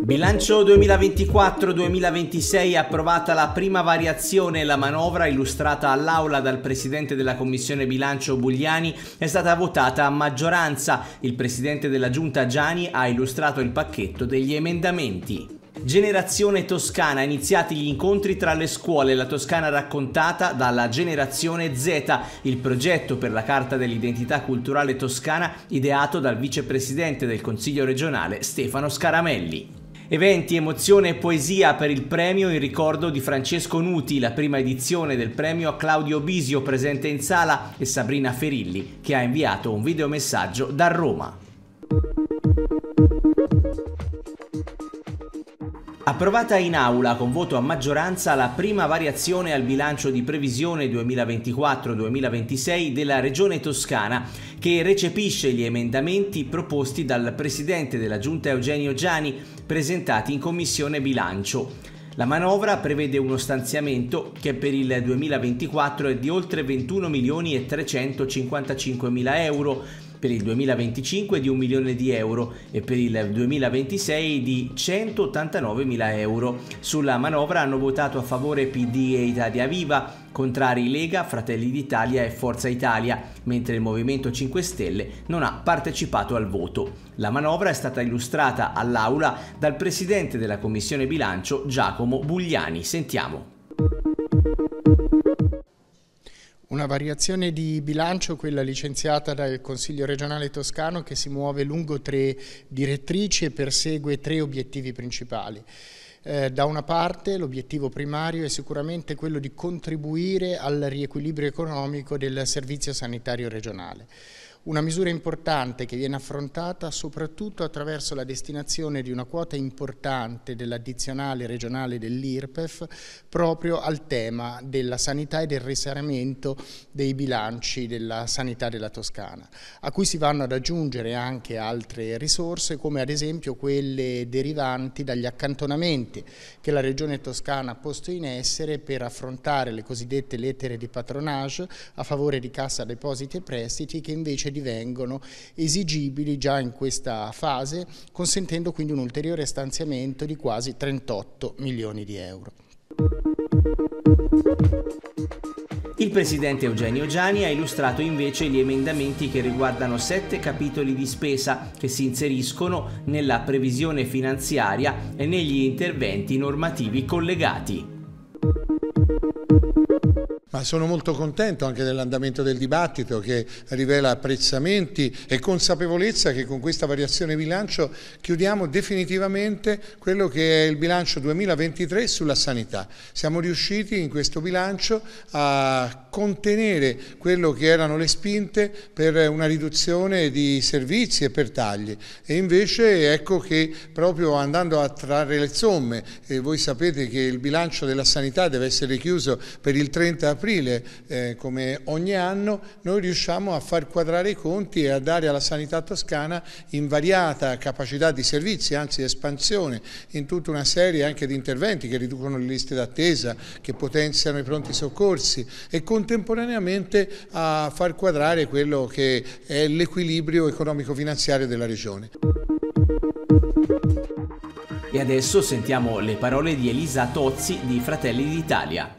Bilancio 2024-2026 approvata la prima variazione la manovra illustrata all'Aula dal Presidente della Commissione Bilancio Bugliani è stata votata a maggioranza. Il Presidente della Giunta Gianni ha illustrato il pacchetto degli emendamenti. Generazione Toscana, iniziati gli incontri tra le scuole, la Toscana raccontata dalla Generazione Z, il progetto per la Carta dell'identità culturale toscana ideato dal vicepresidente del Consiglio regionale Stefano Scaramelli. Eventi, emozione e poesia per il premio in ricordo di Francesco Nuti, la prima edizione del premio a Claudio Bisio presente in sala e Sabrina Ferilli che ha inviato un videomessaggio da Roma. Approvata in aula con voto a maggioranza la prima variazione al bilancio di previsione 2024-2026 della Regione Toscana che recepisce gli emendamenti proposti dal Presidente della Giunta Eugenio Giani presentati in Commissione Bilancio. La manovra prevede uno stanziamento che per il 2024 è di oltre 21 milioni e 355 mila euro per il 2025 di 1 milione di euro e per il 2026 di 189 mila euro. Sulla manovra hanno votato a favore PD e Italia Viva, contrari Lega, Fratelli d'Italia e Forza Italia, mentre il Movimento 5 Stelle non ha partecipato al voto. La manovra è stata illustrata all'Aula dal Presidente della Commissione Bilancio Giacomo Bugliani. Sentiamo. Una variazione di bilancio, quella licenziata dal Consiglio regionale toscano, che si muove lungo tre direttrici e persegue tre obiettivi principali. Eh, da una parte l'obiettivo primario è sicuramente quello di contribuire al riequilibrio economico del servizio sanitario regionale. Una misura importante che viene affrontata soprattutto attraverso la destinazione di una quota importante dell'addizionale regionale dell'IRPEF proprio al tema della sanità e del risanamento dei bilanci della sanità della Toscana, a cui si vanno ad aggiungere anche altre risorse come ad esempio quelle derivanti dagli accantonamenti che la Regione Toscana ha posto in essere per affrontare le cosiddette lettere di patronage a favore di Cassa Depositi e Prestiti che invece di divengono esigibili già in questa fase, consentendo quindi un ulteriore stanziamento di quasi 38 milioni di euro. Il presidente Eugenio Giani ha illustrato invece gli emendamenti che riguardano sette capitoli di spesa che si inseriscono nella previsione finanziaria e negli interventi normativi collegati. Ma sono molto contento anche dell'andamento del dibattito che rivela apprezzamenti e consapevolezza che con questa variazione bilancio chiudiamo definitivamente quello che è il bilancio 2023 sulla sanità. Siamo riusciti in questo bilancio a contenere quello che erano le spinte per una riduzione di servizi e per tagli e invece ecco che proprio andando a trarre le somme, e voi sapete che il bilancio della sanità deve essere chiuso per il 30 aprile aprile, eh, come ogni anno, noi riusciamo a far quadrare i conti e a dare alla sanità toscana invariata capacità di servizi, anzi espansione, in tutta una serie anche di interventi che riducono le liste d'attesa, che potenziano i pronti soccorsi e contemporaneamente a far quadrare quello che è l'equilibrio economico-finanziario della regione. E adesso sentiamo le parole di Elisa Tozzi di Fratelli d'Italia.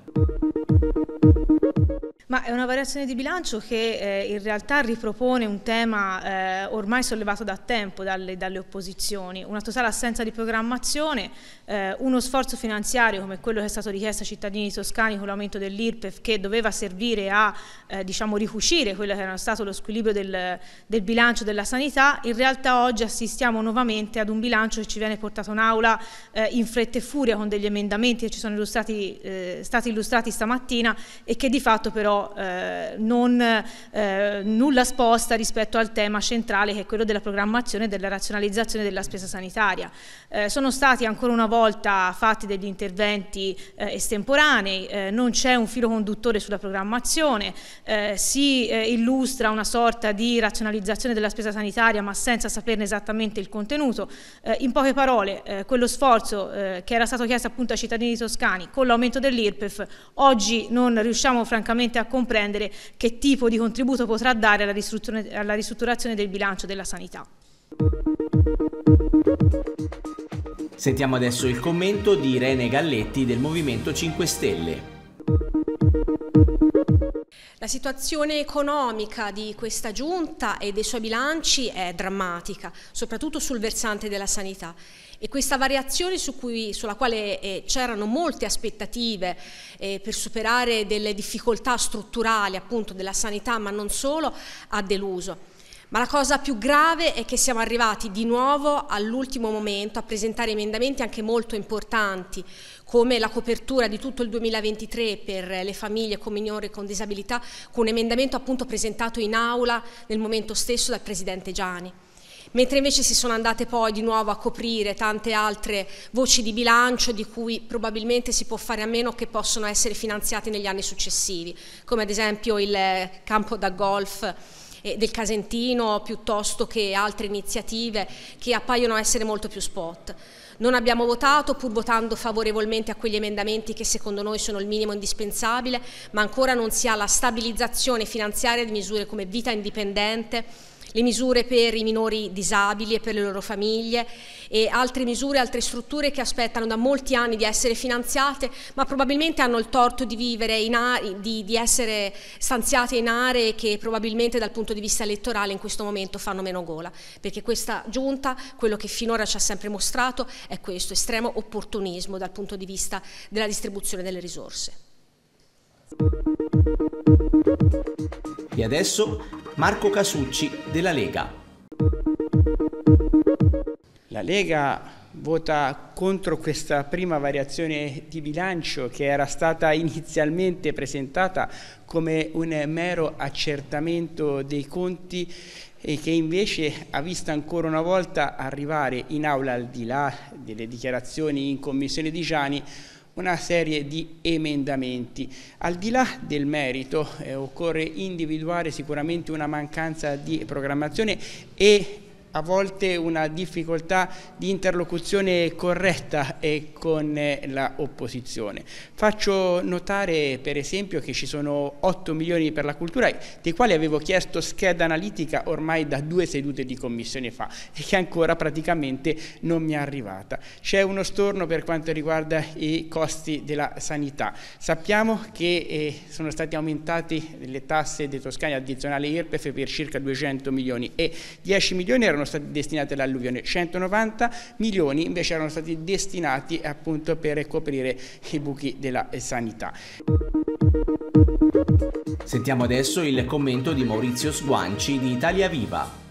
Ma è una variazione di bilancio che eh, in realtà ripropone un tema eh, ormai sollevato da tempo dalle, dalle, opposizioni, una totale assenza di programmazione, eh, uno sforzo finanziario come quello che è stato richiesto ai cittadini toscani con l'aumento dell'IRPEF che doveva servire a eh, diciamo, ricucire quello che era stato lo squilibrio del, del bilancio della sanità, in realtà oggi assistiamo nuovamente ad un bilancio che ci viene portato in aula eh, in fretta e furia con degli emendamenti che ci sono illustrati, eh, stati illustrati stamattina e che di fatto però però eh, non eh, nulla sposta rispetto al tema centrale che è quello della programmazione e della razionalizzazione della spesa sanitaria. Eh, sono stati ancora una volta fatti degli interventi eh, estemporanei, eh, non c'è un filo conduttore sulla programmazione, eh, si illustra una sorta di razionalizzazione della spesa sanitaria ma senza saperne esattamente il contenuto. in poche parole, quello sforzo che era stato chiesto appunto ai cittadini toscani con l'aumento dell'IRPEF oggi non riusciamo francamente a comprendere che tipo di contributo potrà dare alla, ristruttura alla ristrutturazione del bilancio della sanità. Sentiamo adesso il commento di Irene Galletti del Movimento 5 Stelle. La situazione economica di questa giunta e dei suoi bilanci è drammatica, soprattutto sul versante della sanità e questa variazione su cui, sulla quale eh, c'erano molte aspettative eh, per superare delle difficoltà strutturali appunto della sanità, ma non solo, ha deluso. Ma la cosa più grave è che siamo arrivati di nuovo all'ultimo momento a presentare emendamenti anche molto importanti, come la copertura di tutto il 2023 per le famiglie con minori con disabilità, con un emendamento appunto presentato in aula nel momento stesso dal Presidente Gianni mentre invece si sono andate poi di nuovo a coprire tante altre voci di bilancio di cui probabilmente si può fare a meno che possono essere finanziate negli anni successivi, come ad esempio il eh, campo da golf eh, del Casentino piuttosto che altre iniziative che appaiono essere molto più spot. Non abbiamo votato, pur votando favorevolmente a quegli emendamenti che secondo noi sono il minimo indispensabile, ma ancora non si ha la stabilizzazione finanziaria di misure come vita indipendente, le misure per i minori disabili e per le loro famiglie e altre misure, altre strutture che aspettano da molti anni di essere finanziate ma probabilmente hanno il torto di, vivere in di, di essere stanziate in aree che probabilmente dal punto di vista elettorale in questo momento fanno meno gola perché questa giunta quello che finora ci ha sempre mostrato è questo estremo opportunismo dal punto di vista della distribuzione delle risorse. E adesso Marco Casucci della Lega. La Lega vota contro questa prima variazione di bilancio che era stata inizialmente presentata come un mero accertamento dei conti e che invece ha visto ancora una volta arrivare in aula al di là delle dichiarazioni in commissione di Gianni una serie di emendamenti. Al di là del merito eh, occorre individuare sicuramente una mancanza di programmazione e a volte una difficoltà di interlocuzione corretta e con eh, l'opposizione. Faccio notare per esempio che ci sono 8 milioni per la cultura dei quali avevo chiesto scheda analitica ormai da due sedute di commissione fa e che ancora praticamente non mi è arrivata. C'è uno storno per quanto riguarda i costi della sanità. Sappiamo che eh, sono state aumentate le tasse dei toscani addizionali IRPEF per circa 200 milioni e 10 milioni erano erano stati destinati all'alluvione, 190 milioni invece erano stati destinati appunto per coprire i buchi della eh, sanità. Sentiamo adesso il commento di Maurizio Sguanci di Italia Viva.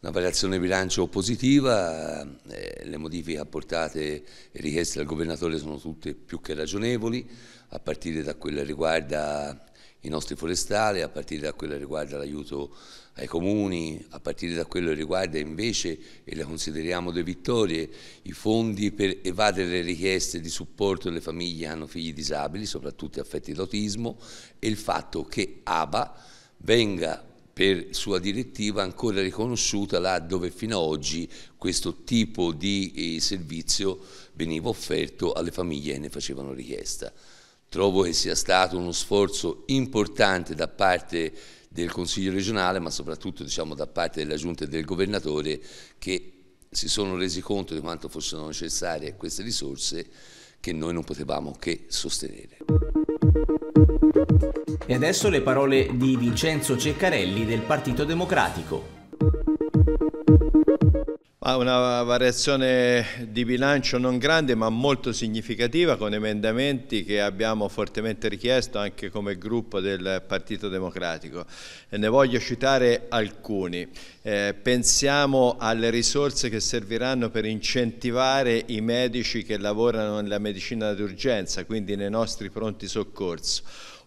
Una variazione bilancio positiva, eh, le modifiche apportate e richieste dal governatore sono tutte più che ragionevoli, a partire da quella che riguarda i nostri forestali, a partire da quella che riguarda l'aiuto ai comuni, a partire da quello che riguarda invece, e la consideriamo delle vittorie, i fondi per evadere le richieste di supporto alle famiglie che hanno figli disabili, soprattutto affetti da autismo, e il fatto che ABA venga per sua direttiva ancora riconosciuta là dove fino ad oggi questo tipo di eh, servizio veniva offerto alle famiglie che ne facevano richiesta. Trovo che sia stato uno sforzo importante da parte di del Consiglio regionale, ma soprattutto diciamo, da parte della Giunta e del Governatore che si sono resi conto di quanto fossero necessarie queste risorse che noi non potevamo che sostenere. E adesso le parole di Vincenzo Ceccarelli del Partito Democratico. Una variazione di bilancio non grande ma molto significativa con emendamenti che abbiamo fortemente richiesto anche come gruppo del Partito Democratico. E ne voglio citare alcuni. Eh, pensiamo alle risorse che serviranno per incentivare i medici che lavorano nella medicina d'urgenza, quindi nei nostri pronti soccorso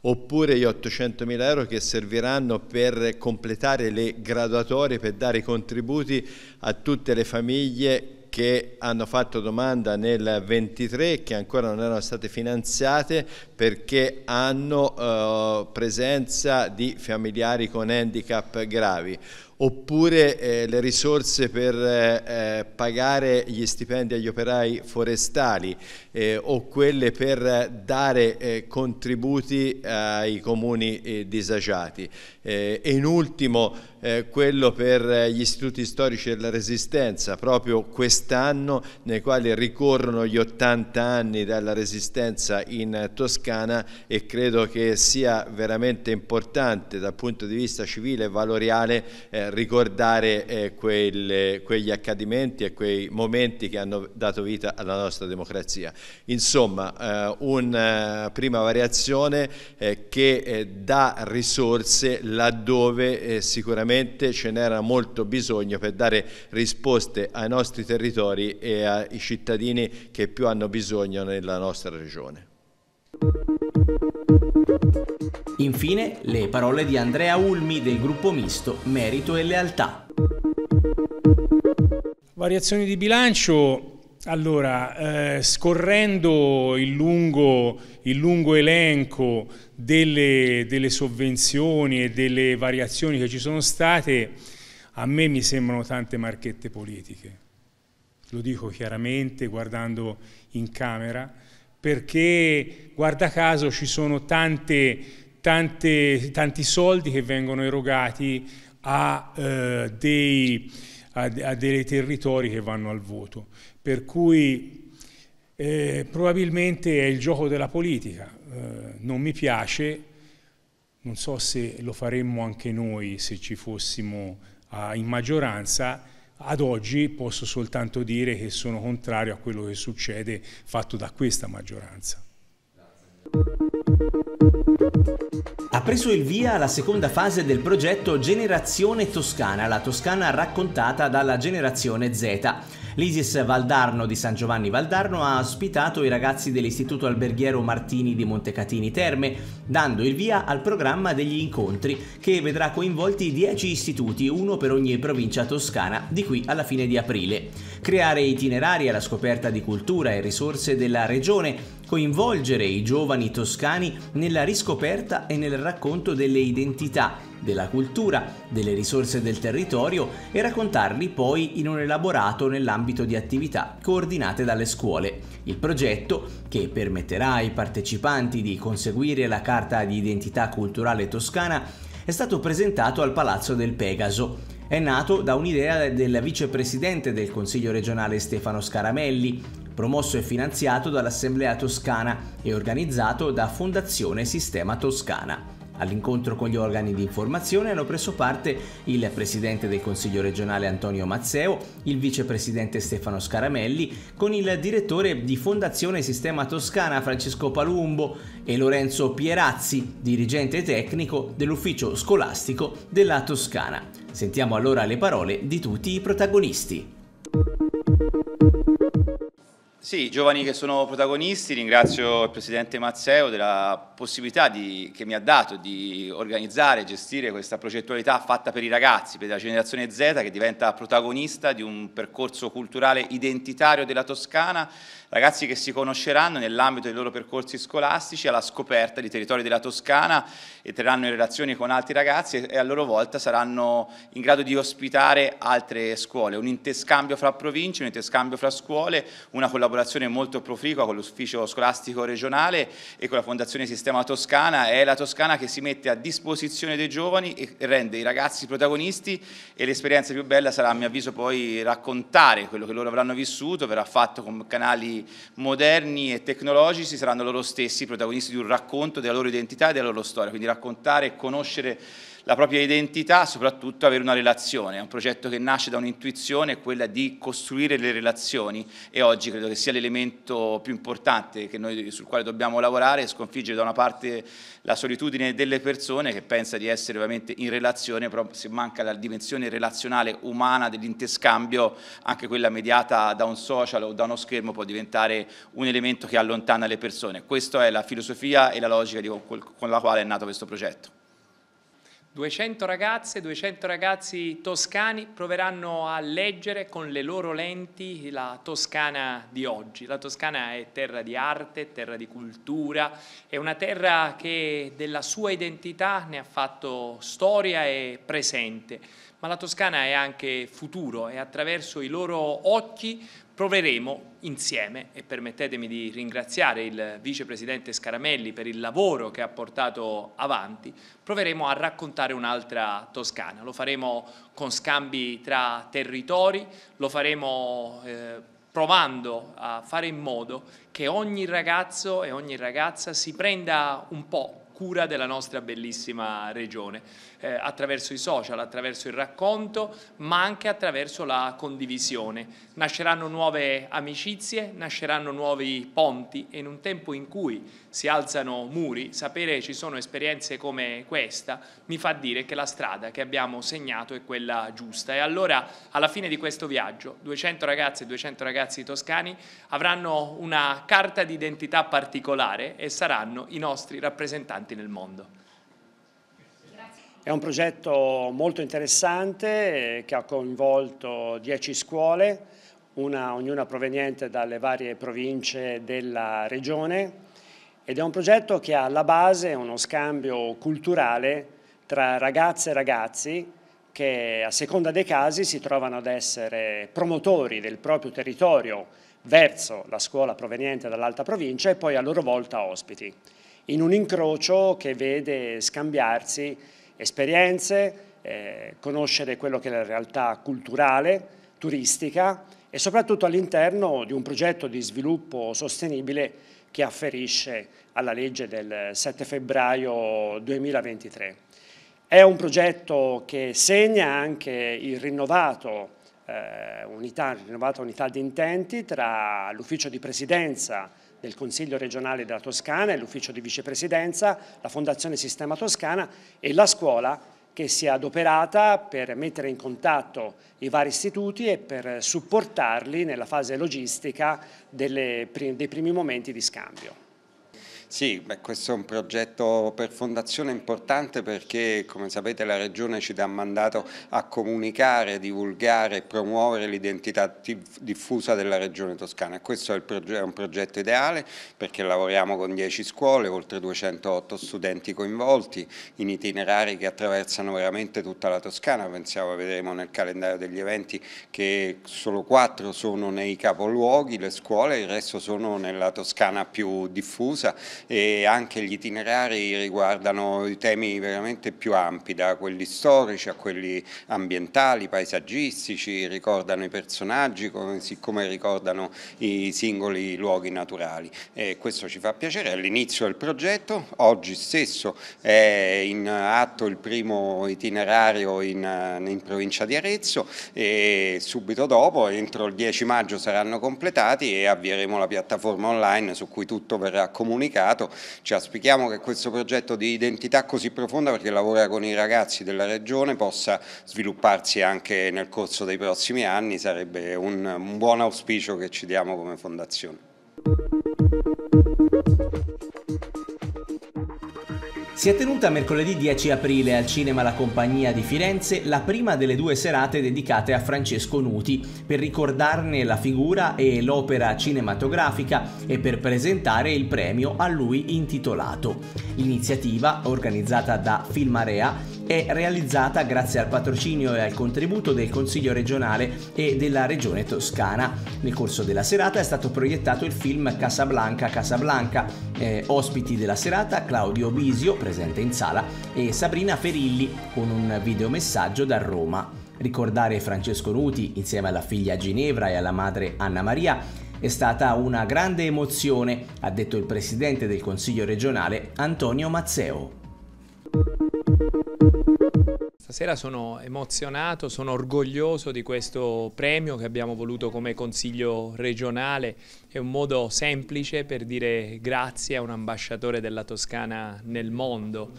oppure gli 800.000 euro che serviranno per completare le graduatorie, per dare i contributi a tutte le famiglie che hanno fatto domanda nel 23 e che ancora non erano state finanziate perché hanno eh, presenza di familiari con handicap gravi oppure eh, le risorse per eh, eh, pagare gli stipendi agli operai forestali eh, o quelle per dare eh, contributi eh, ai comuni disagiati e in ultimo quello per gli istituti storici della resistenza proprio quest'anno nei quali ricorrono gli 80 anni dalla resistenza in Toscana e credo che sia veramente importante dal punto di vista civile e valoriale ricordare eh, quelle, quegli accadimenti e quei momenti che hanno dato vita alla nostra democrazia. Insomma, eh, una eh, prima variazione eh, che eh, dà risorse laddove sicuramente ce n'era molto bisogno per dare risposte ai nostri territori e ai cittadini che più hanno bisogno nella nostra regione. Infine le parole di Andrea Ulmi del gruppo misto Merito e Lealtà. Variazioni di bilancio allora, eh, scorrendo il lungo, il lungo elenco delle, delle, sovvenzioni e delle variazioni che ci sono state, a me mi sembrano tante marchette politiche. Lo dico chiaramente guardando in camera, perché guarda caso ci sono tante, tante, tanti soldi che vengono erogati a, eh, dei, a, a dei territori che vanno al voto. Per cui eh, probabilmente è il gioco della politica, eh, non mi piace, non so se lo faremmo anche noi se ci fossimo ah, in maggioranza, ad oggi posso soltanto dire che sono contrario a quello che succede fatto da questa maggioranza. Ha preso il via la seconda fase del progetto Generazione Toscana, la Toscana raccontata dalla generazione Z. L'Isis Valdarno di San Giovanni Valdarno ha ospitato i ragazzi dell'Istituto Alberghiero Martini di Montecatini Terme, dando il via al programma degli incontri che vedrà coinvolti 10 istituti, uno per ogni provincia toscana, di qui alla fine di aprile. Creare itinerari alla scoperta di cultura e risorse della regione, coinvolgere i giovani toscani nella riscoperta e nel racconto delle identità della cultura, delle risorse del territorio e raccontarli poi in un elaborato nell'ambito di attività coordinate dalle scuole. Il progetto, che permetterà ai partecipanti di conseguire la carta di identità culturale toscana, è stato presentato al Palazzo del Pegaso è nato da un'idea del vicepresidente del Consiglio regionale Stefano Scaramelli, promosso e finanziato dall'Assemblea Toscana e organizzato da Fondazione Sistema Toscana. All'incontro con gli organi di informazione hanno preso parte il presidente del Consiglio regionale Antonio Mazzeo, il vicepresidente Stefano Scaramelli, con il direttore di Fondazione Sistema Toscana Francesco Palumbo e Lorenzo Pierazzi, dirigente tecnico dell'ufficio scolastico della Toscana. Sentiamo allora le parole di tutti i protagonisti. Sì, giovani che sono protagonisti, ringrazio il Presidente Mazzeo della possibilità di, che mi ha dato di organizzare e gestire questa progettualità fatta per i ragazzi, per la generazione Z che diventa protagonista di un percorso culturale identitario della Toscana, ragazzi che si conosceranno nell'ambito dei loro percorsi scolastici alla scoperta di territori della Toscana e entreranno in relazione con altri ragazzi e a loro volta saranno in grado di ospitare altre scuole, un interscambio fra province, un interscambio fra scuole, una collaborazione collaborazione molto proficua con l'ufficio scolastico regionale e con la Fondazione Sistema Toscana, è la Toscana che si mette a disposizione dei giovani e rende i ragazzi protagonisti e l'esperienza più bella sarà a mio avviso poi raccontare quello che loro avranno vissuto, verrà fatto con canali moderni e tecnologici, saranno loro stessi protagonisti di un racconto della loro identità e della loro storia, quindi raccontare e conoscere la propria identità, soprattutto avere una relazione. È un progetto che nasce da un'intuizione, quella di costruire le relazioni e oggi credo che sia l'elemento più importante noi, sul quale dobbiamo lavorare, sconfiggere da una parte la solitudine delle persone che pensa di essere ovviamente in relazione, però se manca la dimensione relazionale umana dell'interscambio, anche quella mediata da un social o da uno schermo può diventare un elemento che allontana le persone. Questa è la filosofia e la logica con la quale è nato questo progetto. 200 ragazze, 200 ragazzi toscani proveranno a leggere con le loro lenti la Toscana di oggi. La Toscana è terra di arte, terra di cultura, è una terra che della sua identità ne ha fatto storia e presente ma la Toscana è anche futuro e attraverso i loro occhi proveremo insieme e permettetemi di ringraziare il vicepresidente Scaramelli per il lavoro che ha portato avanti, proveremo a raccontare un'altra Toscana, lo faremo con scambi tra territori, lo faremo eh, provando a fare in modo che ogni ragazzo e ogni ragazza si prenda un po' cura della nostra bellissima regione, eh, attraverso i social, attraverso il racconto, ma anche attraverso la condivisione. Nasceranno nuove amicizie, nasceranno nuovi ponti e in un tempo in cui si alzano muri, sapere ci sono esperienze come questa mi fa dire che la strada che abbiamo segnato è quella giusta. E allora alla fine di questo viaggio 200 ragazze e 200 ragazzi toscani avranno una carta di identità particolare e saranno i nostri rappresentanti importanti nel mondo. È un progetto molto interessante eh, che ha coinvolto 10 scuole, una, ognuna proveniente dalle varie province della regione ed è un progetto che ha alla base uno scambio culturale tra ragazze e ragazzi che a seconda dei casi si trovano ad essere promotori del proprio territorio verso la scuola proveniente dall'alta provincia e poi a loro volta ospiti in un incrocio che vede scambiarsi esperienze, eh, conoscere quello che è la realtà culturale, turistica e soprattutto all'interno di un progetto di sviluppo sostenibile che afferisce alla legge del 7 febbraio 2023. È un progetto che segna anche il rinnovato, eh, unità, rinnovata unità di intenti tra l'ufficio di presidenza del Consiglio regionale della Toscana l'ufficio di vicepresidenza, la Fondazione Sistema Toscana e la scuola che si è adoperata per mettere in contatto i vari istituti e per supportarli nella fase logistica delle, dei primi momenti di scambio. Sì, beh, questo è un progetto per Fondazione importante perché come sapete la Regione ci dà mandato a comunicare, divulgare e promuovere l'identità diffusa della Regione Toscana. Questo è, progetto, è, un progetto ideale perché lavoriamo con 10 scuole, oltre 208 studenti coinvolti in itinerari che attraversano veramente tutta la Toscana. Pensiamo, vedremo nel calendario degli eventi che solo 4 sono nei capoluoghi, le scuole, il resto sono nella Toscana più diffusa e anche gli itinerari riguardano i temi veramente più ampi, da quelli storici a quelli ambientali, paesaggistici, ricordano i personaggi così come ricordano i singoli luoghi naturali. E questo ci fa piacere, è l'inizio del progetto, oggi stesso è in atto il primo itinerario in, in provincia di Arezzo e subito dopo, entro il 10 maggio, saranno completati e avvieremo la piattaforma online su cui tutto verrà comunicato mercato. Ci aspettiamo che questo progetto di identità così profonda, perché lavora con i ragazzi della regione, possa svilupparsi anche nel corso dei prossimi anni, sarebbe un, un buon auspicio che ci diamo come fondazione. Si è tenuta mercoledì 10 aprile al Cinema La Compagnia di Firenze la prima delle due serate dedicate a Francesco Nuti per ricordarne la figura e l'opera cinematografica e per presentare il premio a lui intitolato. L'iniziativa, organizzata da Filmarea, è realizzata grazie al patrocinio e al contributo del Consiglio regionale e della Regione Toscana. Nel corso della serata è stato proiettato il film Casablanca Casablanca, eh, ospiti della serata Claudio Bisio, presente in sala, e Sabrina Ferilli con un videomessaggio da Roma. Ricordare Francesco Nuti insieme alla figlia Ginevra e alla madre Anna Maria è stata una grande emozione, ha detto il presidente del Consiglio regionale Antonio Mazzeo. Stasera sono emozionato, sono orgoglioso di questo premio che abbiamo voluto come consiglio regionale. È un modo semplice per dire grazie a un ambasciatore della Toscana nel mondo.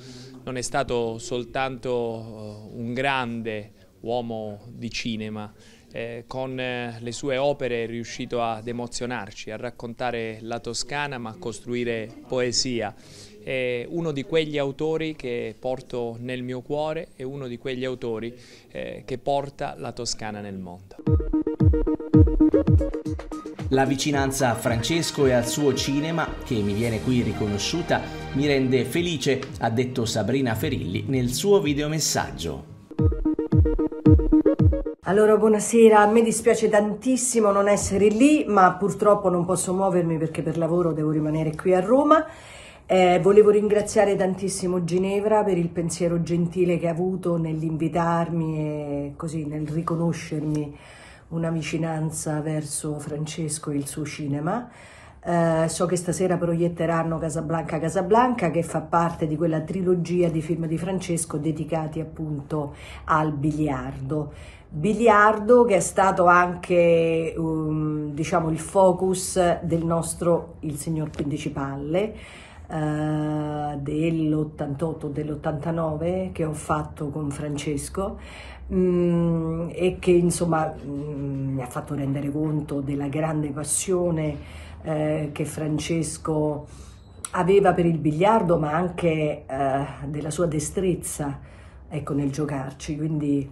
Non è stato soltanto eh, un grande uomo di cinema, eh, con eh, le sue opere è riuscito ad emozionarci, a raccontare la Toscana ma a costruire poesia è uno di quegli autori che porto nel mio cuore e uno di quegli autori eh, che porta la Toscana nel mondo. La vicinanza a Francesco e al suo cinema, che mi viene qui riconosciuta, mi rende felice, ha detto Sabrina Ferilli nel suo videomessaggio. Allora, buonasera, a me dispiace tantissimo non essere lì, ma purtroppo non posso muovermi perché per lavoro devo rimanere qui a Roma eh, volevo ringraziare tantissimo Ginevra per il pensiero gentile che ha avuto nell'invitarmi e così nel riconoscermi una vicinanza verso Francesco e il suo cinema. Eh, so che stasera proietteranno Casablanca Casablanca che fa parte di quella trilogia di film di Francesco dedicati appunto al biliardo. Biliardo che è stato anche um, diciamo il focus del nostro Il signor Pendicipalle uh, dell'88, dell'89 che ho fatto con Francesco um, e che insomma um, mi ha fatto rendere conto della grande passione uh, che Francesco aveva per il biliardo ma anche uh, della sua destrezza ecco, nel giocarci, quindi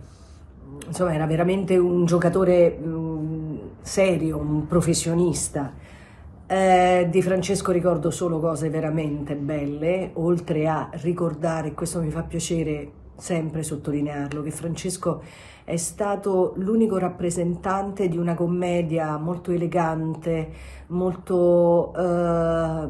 insomma era veramente un giocatore mm, serio, un professionista eh, di Francesco ricordo solo cose veramente belle, oltre a ricordare, questo mi fa piacere sempre sottolinearlo, che Francesco è stato l'unico rappresentante di una commedia molto elegante, molto eh,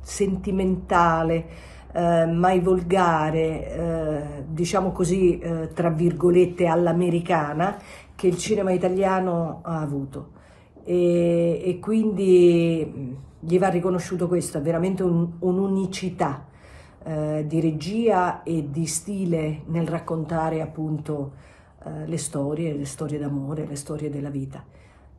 sentimentale, eh, mai volgare, eh, diciamo così, eh, tra virgolette, all'americana, che il cinema italiano ha avuto e, e quindi gli va riconosciuto questo, è veramente un'unicità un eh, di regia e di stile nel raccontare appunto eh, le storie, le storie d'amore, le storie della vita.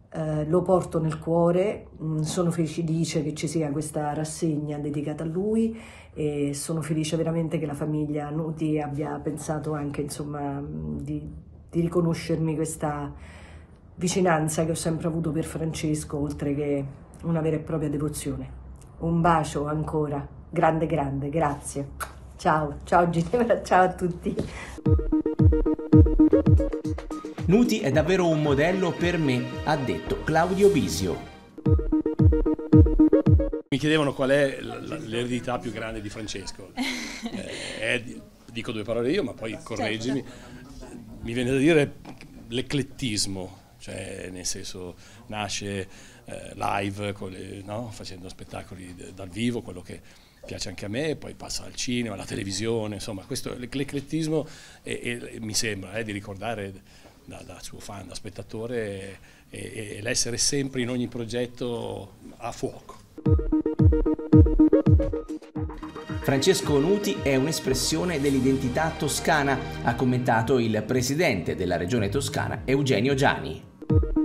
Eh, lo porto nel cuore, sono felice che ci sia questa rassegna dedicata a lui e sono felice veramente che la famiglia Nuti abbia pensato anche insomma di, di riconoscermi questa, vicinanza che ho sempre avuto per Francesco, oltre che una vera e propria devozione. Un bacio ancora, grande grande, grazie. Ciao, ciao Ginevra, ciao a tutti. Nuti è davvero un modello per me, ha detto Claudio Bisio. Mi chiedevano qual è l'eredità più grande di Francesco. è, eh, eh, dico due parole io, ma poi certo, correggimi. Mi viene da dire l'eclettismo cioè nel senso nasce eh, live le, no? facendo spettacoli dal vivo, quello che piace anche a me, poi passa al cinema, alla televisione, insomma questo l'eclettismo mi sembra eh, di ricordare da, da, suo fan, da spettatore, e, e l'essere sempre in ogni progetto a fuoco. Francesco Nuti è un'espressione dell'identità toscana, ha commentato il presidente della regione toscana Eugenio Gianni. thank you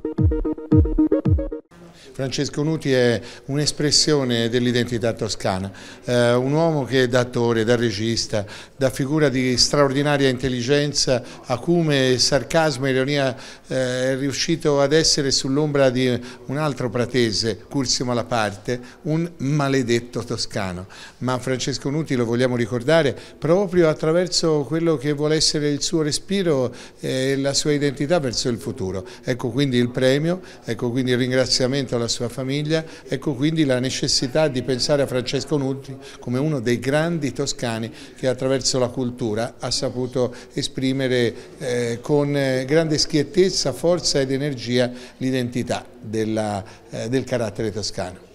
Francesco Nuti è un'espressione dell'identità toscana, eh, un uomo che da attore, da regista, da figura di straordinaria intelligenza, acume, sarcasmo e ironia eh, è riuscito ad essere sull'ombra di un altro pratese, Curzio Malaparte, un maledetto toscano. Ma Francesco Nuti lo vogliamo ricordare proprio attraverso quello che vuole essere il suo respiro e la sua identità verso il futuro. Ecco quindi il premio, ecco quindi il ringraziamento alla sua famiglia, ecco quindi la necessità di pensare a Francesco Nuti come uno dei grandi toscani che attraverso la cultura ha saputo esprimere eh, con eh, grande schiettezza, forza ed energia l'identità eh, del carattere toscano.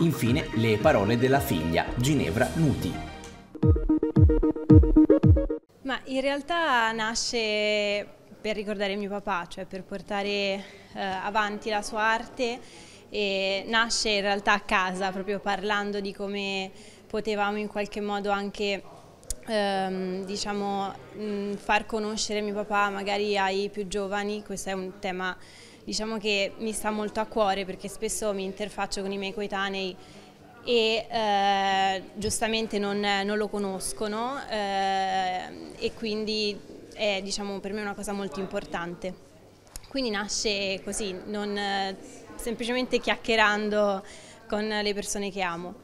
Infine le parole della figlia, Ginevra Nuti. Ma in realtà nasce per ricordare mio papà, cioè per portare eh, avanti la sua arte e nasce in realtà a casa, proprio parlando di come potevamo in qualche modo anche ehm, diciamo, mh, mm, far conoscere mio papà magari ai più giovani, questo è un tema diciamo, che mi sta molto a cuore perché spesso mi interfaccio con i miei coetanei e eh, giustamente non, non, lo conoscono eh, e quindi è diciamo, per me una cosa molto importante. Quindi nasce così, non, eh, semplicemente chiacchierando con le persone che amo.